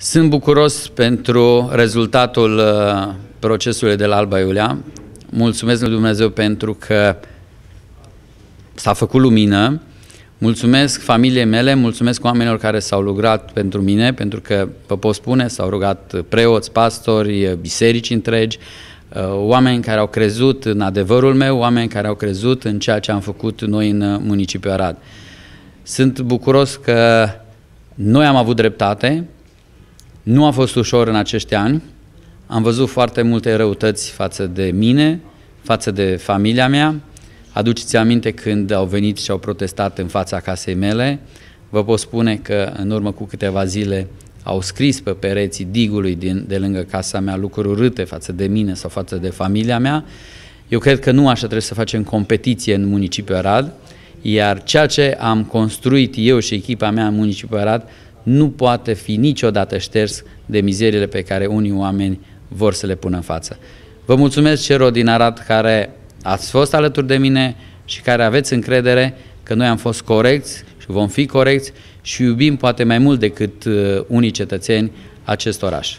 Sunt bucuros pentru rezultatul uh, procesului de la Alba Iulia. Mulțumesc lui Dumnezeu pentru că s-a făcut lumină. Mulțumesc familiei mele, mulțumesc oamenilor care s-au lucrat pentru mine, pentru că, vă pot spune, s-au rugat uh, preoți, pastori, uh, biserici întregi, oameni care au crezut în adevărul meu, oameni care au crezut în ceea ce am făcut noi în municipiul Arad. Sunt bucuros că noi am avut dreptate, nu a fost ușor în acești ani. Am văzut foarte multe răutăți față de mine, față de familia mea. Aduceți aminte când au venit și au protestat în fața casei mele. Vă pot spune că în urmă cu câteva zile au scris pe pereții digului din, de lângă casa mea lucruri urâte față de mine sau față de familia mea. Eu cred că nu așa trebuie să facem competiție în municipiul Arad iar ceea ce am construit eu și echipa mea în Arad, nu poate fi niciodată șters de mizeriile pe care unii oameni vor să le pună în față. Vă mulțumesc celor din Arad care ați fost alături de mine și care aveți încredere că noi am fost corecți și vom fi corecți și iubim poate mai mult decât uh, unii cetățeni acest oraș.